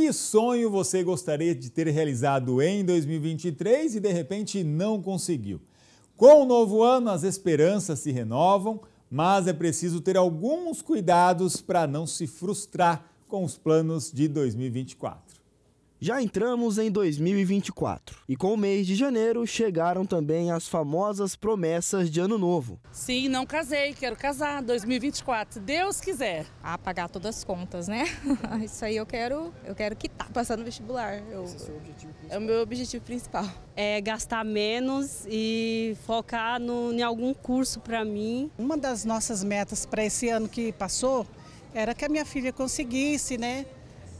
Que sonho você gostaria de ter realizado em 2023 e de repente não conseguiu? Com o novo ano, as esperanças se renovam, mas é preciso ter alguns cuidados para não se frustrar com os planos de 2024. Já entramos em 2024 e com o mês de janeiro chegaram também as famosas promessas de ano novo. Sim, não casei, quero casar 2024, Deus quiser. Ah, pagar todas as contas, né? Isso aí eu quero, eu quero quitar, tá passar no vestibular. Eu, Esse é o seu objetivo principal. É o meu objetivo principal. É gastar menos e focar no, em algum curso para mim. Uma das nossas metas para esse ano que passou era que a minha filha conseguisse, né?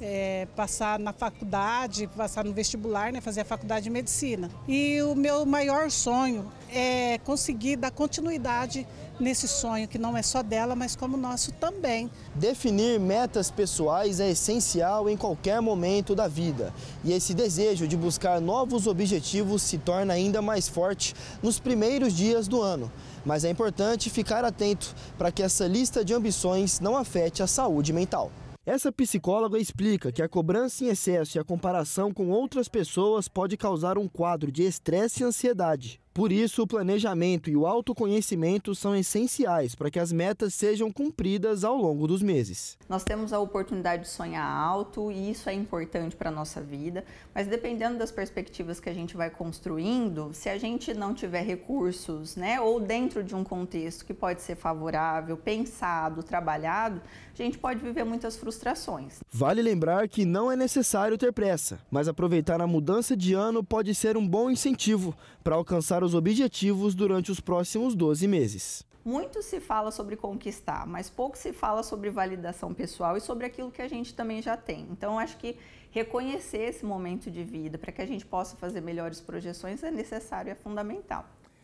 é, passar na faculdade, passar no vestibular, né, fazer a faculdade de medicina. E o meu maior sonho é conseguir dar continuidade nesse sonho, que não é só dela, mas como nosso também. Definir metas pessoais é essencial em qualquer momento da vida. E esse desejo de buscar novos objetivos se torna ainda mais forte nos primeiros dias do ano. Mas é importante ficar atento para que essa lista de ambições não afete a saúde mental. Essa psicóloga explica que a cobrança em excesso e a comparação com outras pessoas pode causar um quadro de estresse e ansiedade. Por isso, o planejamento e o autoconhecimento são essenciais para que as metas sejam cumpridas ao longo dos meses. Nós temos a oportunidade de sonhar alto e isso é importante para a nossa vida, mas dependendo das perspectivas que a gente vai construindo, se a gente não tiver recursos, né, ou dentro de um contexto que pode ser favorável, pensado, trabalhado, a gente pode viver muitas frustrações. Vale lembrar que não é necessário ter pressa, mas aproveitar a mudança de ano pode ser um bom incentivo para alcançar alcançar os objetivos durante os próximos 12 meses. Muito se fala sobre conquistar, mas pouco se fala sobre validação pessoal e sobre aquilo que a gente também já tem. Então, acho que reconhecer esse momento de vida para que a gente possa fazer melhores projeções é necessário e é fundamental.